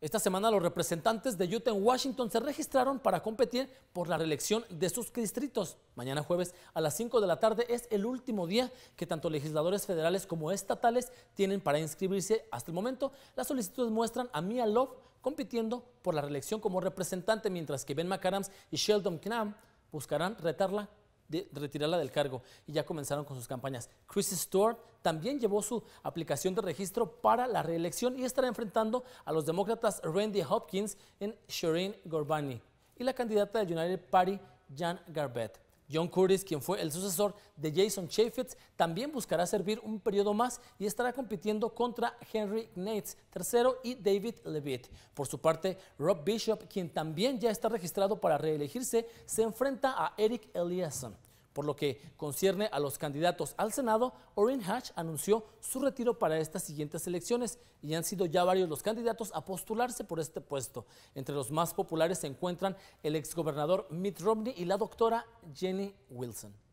Esta semana los representantes de Utah en Washington se registraron para competir por la reelección de sus distritos. Mañana jueves a las 5 de la tarde es el último día que tanto legisladores federales como estatales tienen para inscribirse. Hasta el momento, las solicitudes muestran a Mia Love compitiendo por la reelección como representante, mientras que Ben McAdams y Sheldon Knam buscarán retarla, retirarla del cargo y ya comenzaron con sus campañas. Chris Stewart también llevó su aplicación de registro para la reelección y estará enfrentando a los demócratas Randy Hopkins en Shireen Gorbani y la candidata del United Party, Jan Garbett. John Curtis, quien fue el sucesor de Jason Chaffetz, también buscará servir un periodo más y estará compitiendo contra Henry Nates III y David Levitt. Por su parte, Rob Bishop, quien también ya está registrado para reelegirse, se enfrenta a Eric Eliasson. Por lo que concierne a los candidatos al Senado, Orrin Hatch anunció su retiro para estas siguientes elecciones y han sido ya varios los candidatos a postularse por este puesto. Entre los más populares se encuentran el exgobernador Mitt Romney y la doctora Jenny Wilson.